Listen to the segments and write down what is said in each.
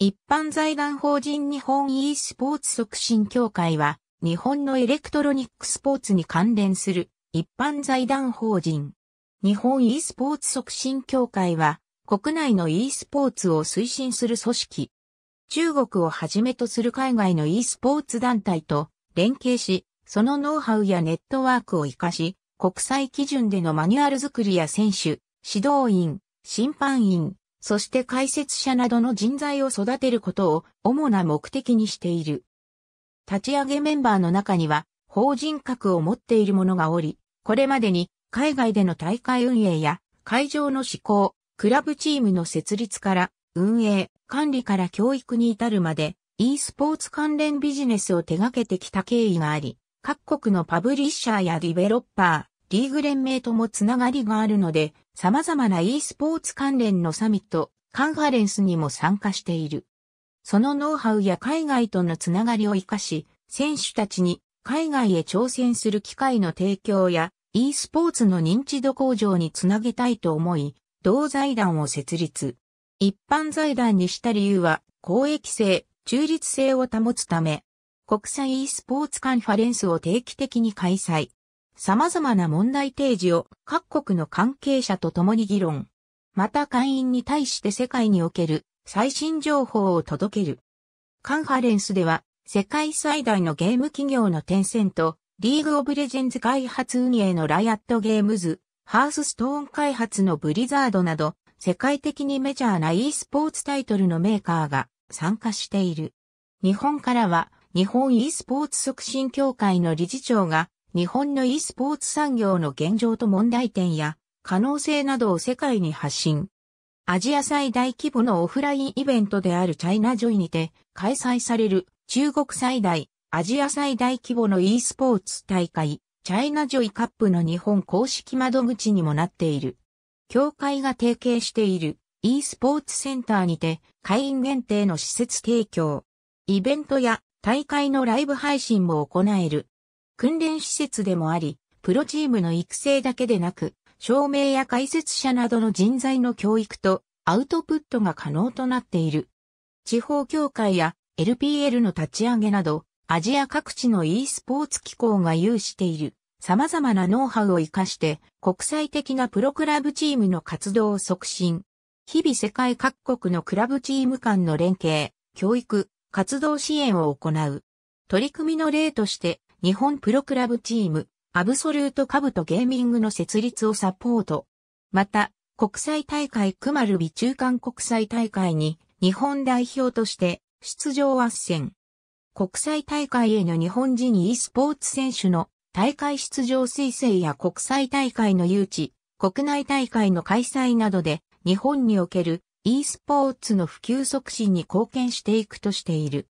一般財団法人日本 e スポーツ促進協会は、日本のエレクトロニックスポーツに関連する一般財団法人。日本 e スポーツ促進協会は、国内の e スポーツを推進する組織。中国をはじめとする海外の e スポーツ団体と連携し、そのノウハウやネットワークを活かし、国際基準でのマニュアル作りや選手、指導員、審判員、そして解説者などの人材を育てることを主な目的にしている。立ち上げメンバーの中には、法人格を持っている者がおり、これまでに海外での大会運営や会場の施行、クラブチームの設立から運営、管理から教育に至るまで、e スポーツ関連ビジネスを手掛けてきた経緯があり、各国のパブリッシャーやディベロッパー、リーグ連盟ともつながりがあるので、様々な e スポーツ関連のサミット、カンファレンスにも参加している。そのノウハウや海外とのつながりを活かし、選手たちに海外へ挑戦する機会の提供や e スポーツの認知度向上につなげたいと思い、同財団を設立。一般財団にした理由は、公益性、中立性を保つため、国際 e スポーツカンファレンスを定期的に開催。様々な問題提示を各国の関係者と共に議論。また会員に対して世界における最新情報を届ける。カンファレンスでは世界最大のゲーム企業のテンセント、リーグオブレジェンズ開発運営のライアットゲームズ、ハースストーン開発のブリザードなど、世界的にメジャーな e スポーツタイトルのメーカーが参加している。日本からは、日本 e スポーツ促進協会の理事長が日本の e スポーツ産業の現状と問題点や可能性などを世界に発信。アジア最大規模のオフラインイベントであるチャイナジョイにて開催される中国最大、アジア最大規模の e スポーツ大会、チャイナジョイカップの日本公式窓口にもなっている。協会が提携している e スポーツセンターにて会員限定の施設提供。イベントや大会のライブ配信も行える。訓練施設でもあり、プロチームの育成だけでなく、照明や解説者などの人材の教育とアウトプットが可能となっている。地方協会や LPL の立ち上げなど、アジア各地の e スポーツ機構が有している様々なノウハウを活かして国際的なプロクラブチームの活動を促進。日々世界各国のクラブチーム間の連携、教育、活動支援を行う。取り組みの例として日本プロクラブチーム、アブソルートカブとゲーミングの設立をサポート。また、国際大会クマルビ中間国際大会に日本代表として出場斡旋。国際大会への日本人 e スポーツ選手の大会出場推薦や国際大会の誘致、国内大会の開催などで日本における e スポーツの普及促進に貢献していくとしている。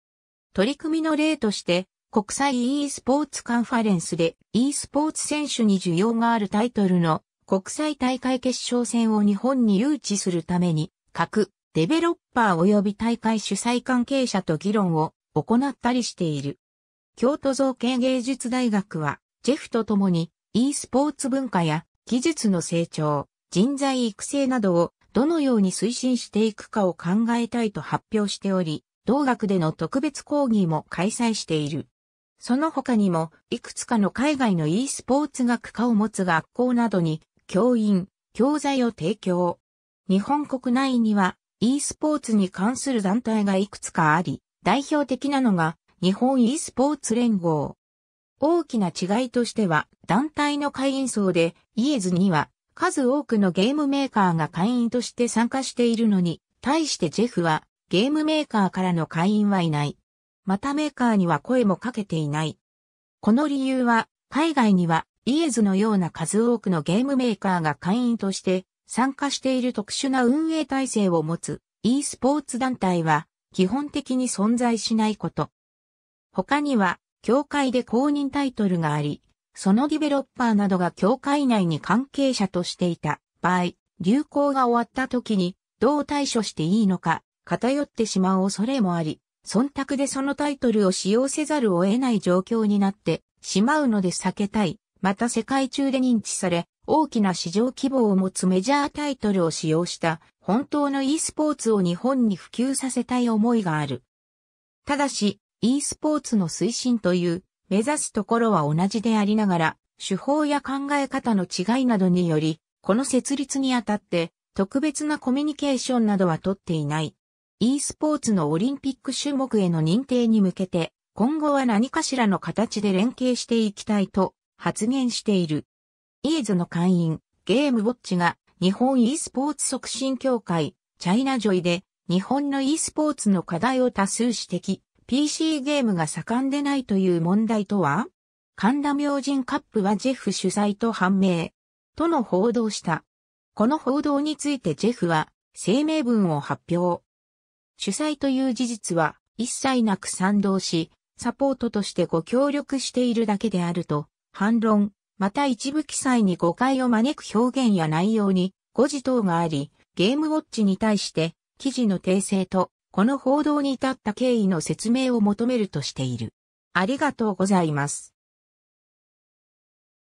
取り組みの例として国際 e スポーツカンファレンスで e スポーツ選手に需要があるタイトルの国際大会決勝戦を日本に誘致するために各デベロッパー及び大会主催関係者と議論を行ったりしている。京都造形芸術大学はジェフと共に e スポーツ文化や技術の成長、人材育成などをどのように推進していくかを考えたいと発表しており、同学での特別講義も開催している。その他にも、いくつかの海外の e スポーツ学科を持つ学校などに、教員、教材を提供。日本国内には、e スポーツに関する団体がいくつかあり、代表的なのが、日本 e スポーツ連合。大きな違いとしては、団体の会員層で、イエズには、数多くのゲームメーカーが会員として参加しているのに、対してジェフは、ゲームメーカーからの会員はいない。またメーカーには声もかけていない。この理由は、海外にはイエズのような数多くのゲームメーカーが会員として参加している特殊な運営体制を持つ e スポーツ団体は基本的に存在しないこと。他には、協会で公認タイトルがあり、そのディベロッパーなどが協会内に関係者としていた場合、流行が終わった時にどう対処していいのか偏ってしまう恐れもあり、忖度でそのタイトルを使用せざるを得ない状況になってしまうので避けたい。また世界中で認知され、大きな市場規模を持つメジャータイトルを使用した本当の e スポーツを日本に普及させたい思いがある。ただし、e スポーツの推進という目指すところは同じでありながら、手法や考え方の違いなどにより、この設立にあたって特別なコミュニケーションなどはとっていない。e スポーツのオリンピック種目への認定に向けて、今後は何かしらの形で連携していきたいと発言している。イーズの会員、ゲームウォッチが日本 e スポーツ促進協会、チャイナジョイで日本の e スポーツの課題を多数指摘、PC ゲームが盛んでないという問題とは神田明神カップはジェフ主催と判明。との報道した。この報道についてジェフは声明文を発表。主催という事実は一切なく賛同し、サポートとしてご協力しているだけであると、反論、また一部記載に誤解を招く表現や内容に誤字等があり、ゲームウォッチに対して記事の訂正と、この報道に至った経緯の説明を求めるとしている。ありがとうございます。